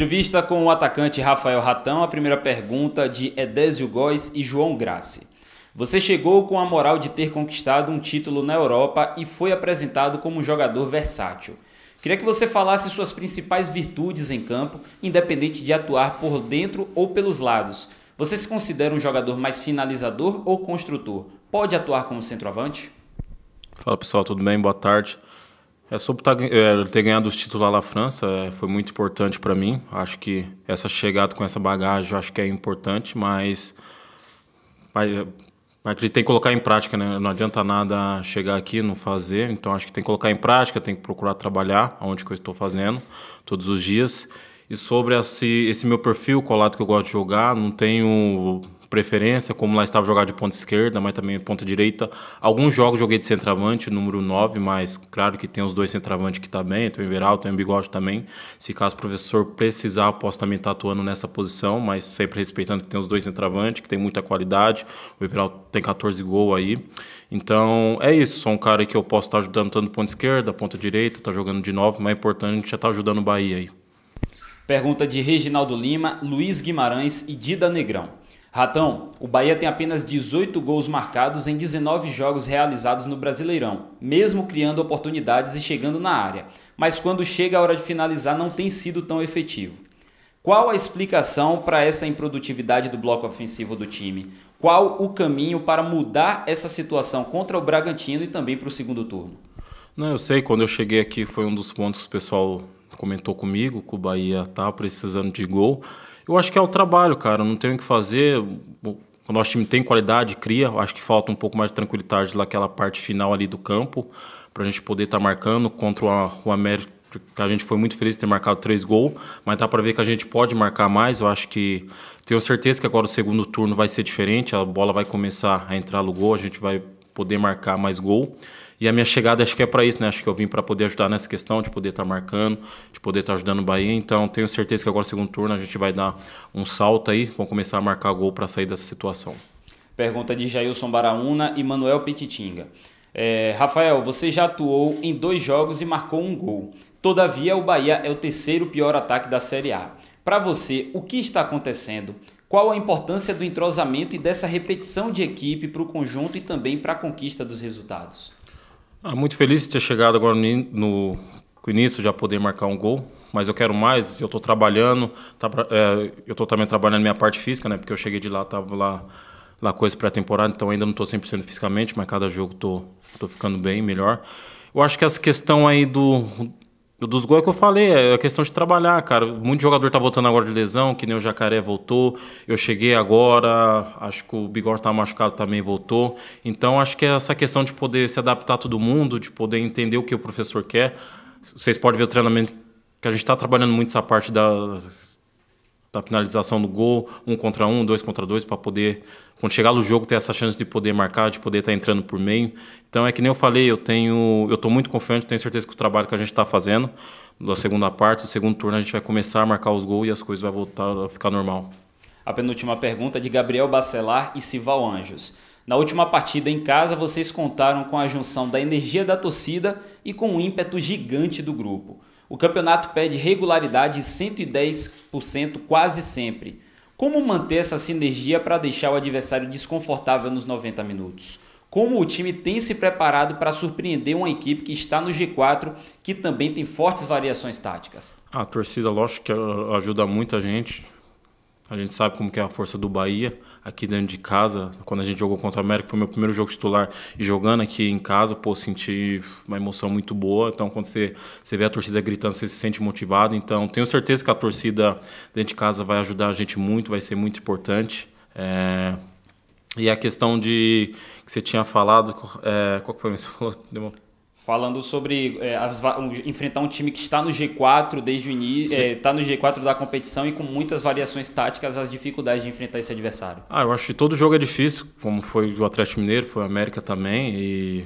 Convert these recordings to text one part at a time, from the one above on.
Entrevista com o atacante Rafael Ratão, a primeira pergunta de Edésio Góes e João Grace. Você chegou com a moral de ter conquistado um título na Europa e foi apresentado como um jogador versátil. Queria que você falasse suas principais virtudes em campo, independente de atuar por dentro ou pelos lados. Você se considera um jogador mais finalizador ou construtor? Pode atuar como centroavante? Fala pessoal, tudo bem? Boa tarde. É sobre tá, é, ter ganhado os títulos lá na França, é, foi muito importante para mim. Acho que essa chegada com essa bagagem, acho que é importante, mas vai, tem que colocar em prática, né? Não adianta nada chegar aqui não fazer. Então acho que tem que colocar em prática, tem que procurar trabalhar onde que eu estou fazendo todos os dias. E sobre esse, esse meu perfil, colado que eu gosto de jogar, não tenho preferência, como lá estava jogar de ponta esquerda, mas também ponta direita. Alguns jogos joguei de centroavante, número 9, mas claro que tem os dois centroavantes que tá tem o Everaldo, tem o Bigode também. Se caso o professor precisar, posso também estar tá atuando nessa posição, mas sempre respeitando que tem os dois centroavantes, que tem muita qualidade. O Everaldo tem 14 gols aí. Então, é isso, sou um cara que eu posso estar tá ajudando tanto ponta esquerda, ponta direita, está jogando de 9, mas é importante já estar tá ajudando o Bahia aí. Pergunta de Reginaldo Lima, Luiz Guimarães e Dida Negrão. Ratão, o Bahia tem apenas 18 gols marcados em 19 jogos realizados no Brasileirão, mesmo criando oportunidades e chegando na área, mas quando chega a hora de finalizar não tem sido tão efetivo. Qual a explicação para essa improdutividade do bloco ofensivo do time? Qual o caminho para mudar essa situação contra o Bragantino e também para o segundo turno? Não, eu sei, quando eu cheguei aqui foi um dos pontos que o pessoal comentou comigo, que o Bahia está precisando de gol. Eu acho que é o trabalho, cara. Não tem o que fazer. O nosso time tem qualidade, cria. Eu acho que falta um pouco mais de tranquilidade naquela parte final ali do campo, para a gente poder estar tá marcando contra o América a gente foi muito feliz de ter marcado três gols, mas dá para ver que a gente pode marcar mais. Eu acho que tenho certeza que agora o segundo turno vai ser diferente, a bola vai começar a entrar no gol, a gente vai poder marcar mais gol. E a minha chegada acho que é para isso, né? Acho que eu vim para poder ajudar nessa questão, de poder estar tá marcando, de poder estar tá ajudando o Bahia. Então tenho certeza que agora segundo turno a gente vai dar um salto aí, vão começar a marcar gol para sair dessa situação. Pergunta de Jailson Baraúna e Manuel Petitinga. É, Rafael, você já atuou em dois jogos e marcou um gol. Todavia, o Bahia é o terceiro pior ataque da Série A. Para você, o que está acontecendo? Qual a importância do entrosamento e dessa repetição de equipe para o conjunto e também para a conquista dos resultados? Ah, muito feliz de ter chegado agora no, no início, já poder marcar um gol. Mas eu quero mais, eu estou trabalhando, tá, é, eu estou também trabalhando minha parte física, né? Porque eu cheguei de lá, estava lá, lá coisa pré-temporada, então ainda não estou 100% fisicamente, mas cada jogo estou tô, tô ficando bem, melhor. Eu acho que essa questão aí do, dos gols é que eu falei, é a é questão de trabalhar, cara. Muito jogador tá voltando agora de lesão, que nem o Jacaré voltou. Eu cheguei agora, acho que o Bigor tá machucado também, voltou. Então acho que é essa questão de poder se adaptar a todo mundo, de poder entender o que o professor quer. Vocês podem ver o treinamento que a gente está trabalhando muito essa parte da da finalização do gol, um contra um, dois contra dois, para poder, quando chegar no jogo, ter essa chance de poder marcar, de poder estar tá entrando por meio. Então é que nem eu falei, eu tenho, eu estou muito confiante, tenho certeza que o trabalho que a gente está fazendo, da segunda parte, do segundo turno, a gente vai começar a marcar os gols e as coisas vão voltar a ficar normal. A penúltima pergunta é de Gabriel Bacelar e Sival Anjos. Na última partida em casa, vocês contaram com a junção da energia da torcida e com o ímpeto gigante do grupo. O campeonato pede regularidade 110% quase sempre. Como manter essa sinergia para deixar o adversário desconfortável nos 90 minutos? Como o time tem se preparado para surpreender uma equipe que está no G4, que também tem fortes variações táticas? A torcida, lógico, que eh, ajuda muito a gente. A gente sabe como que é a força do Bahia aqui dentro de casa. Quando a gente jogou contra o América, foi meu primeiro jogo titular e jogando aqui em casa, pô, senti uma emoção muito boa. Então, quando você, você vê a torcida gritando, você se sente motivado. Então, tenho certeza que a torcida dentro de casa vai ajudar a gente muito, vai ser muito importante. É... E a questão de que você tinha falado, é... qual que foi? Você falou? falando sobre é, as, enfrentar um time que está no G4 desde o início, está é, no G4 da competição e com muitas variações táticas, as dificuldades de enfrentar esse adversário. Ah, eu acho que todo jogo é difícil, como foi o Atlético Mineiro, foi o América também e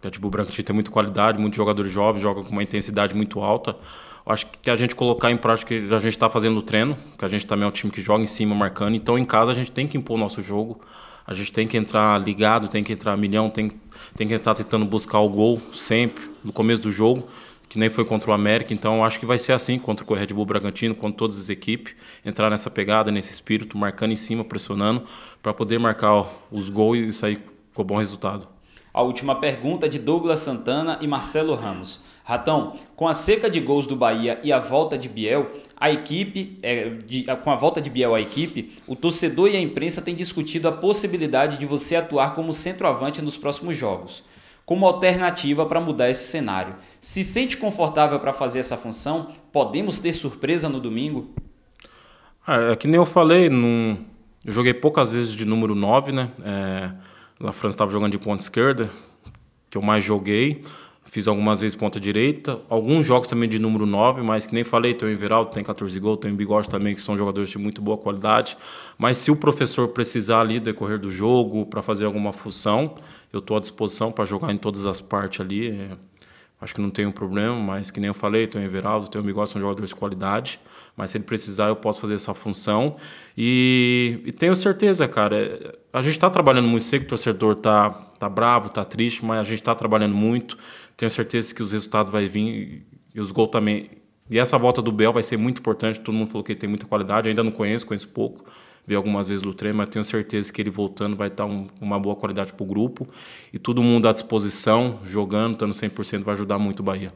o Red Bull Bragantino tem muita qualidade, muitos jogadores jovens jogam com uma intensidade muito alta. Eu acho que a gente colocar em prática o que a gente está fazendo no treino, que a gente também é um time que joga em cima marcando, então em casa a gente tem que impor o nosso jogo a gente tem que entrar ligado, tem que entrar milhão, tem, tem que estar tentando buscar o gol sempre, no começo do jogo, que nem foi contra o América. Então acho que vai ser assim contra o Red Bull Bragantino, contra todas as equipes, entrar nessa pegada, nesse espírito, marcando em cima, pressionando, para poder marcar os gols e sair com bom resultado. A última pergunta é de Douglas Santana e Marcelo Ramos. Ratão, com a seca de gols do Bahia e a volta de Biel, a equipe, é, de, com a volta de Biel à equipe, o torcedor e a imprensa têm discutido a possibilidade de você atuar como centroavante nos próximos jogos como alternativa para mudar esse cenário. Se sente confortável para fazer essa função, podemos ter surpresa no domingo? É, é que nem eu falei, num... eu joguei poucas vezes de número 9, né? É... França estava jogando de ponta esquerda, que eu mais joguei. Fiz algumas vezes ponta direita, alguns jogos também de número 9, mas que nem falei, tem o Everaldo, tem 14 gols, tem o Bigode também, que são jogadores de muito boa qualidade. Mas se o professor precisar ali decorrer do jogo, para fazer alguma função, eu estou à disposição para jogar em todas as partes ali. É, Acho que não tem um problema, mas que nem eu falei, tem o Everaldo, tem o Miguel, são jogadores de qualidade. Mas se ele precisar, eu posso fazer essa função. E, e tenho certeza, cara, é, a gente está trabalhando muito. Sei que o torcedor está, tá bravo, está triste, mas a gente está trabalhando muito. Tenho certeza que os resultados vão vir e os gols também. E essa volta do Bel vai ser muito importante. Todo mundo falou que ele tem muita qualidade, ainda não conheço, conheço pouco vi algumas vezes do treino, mas tenho certeza que ele voltando vai estar um, uma boa qualidade para o grupo. E todo mundo à disposição, jogando, estando 100%, vai ajudar muito o Bahia.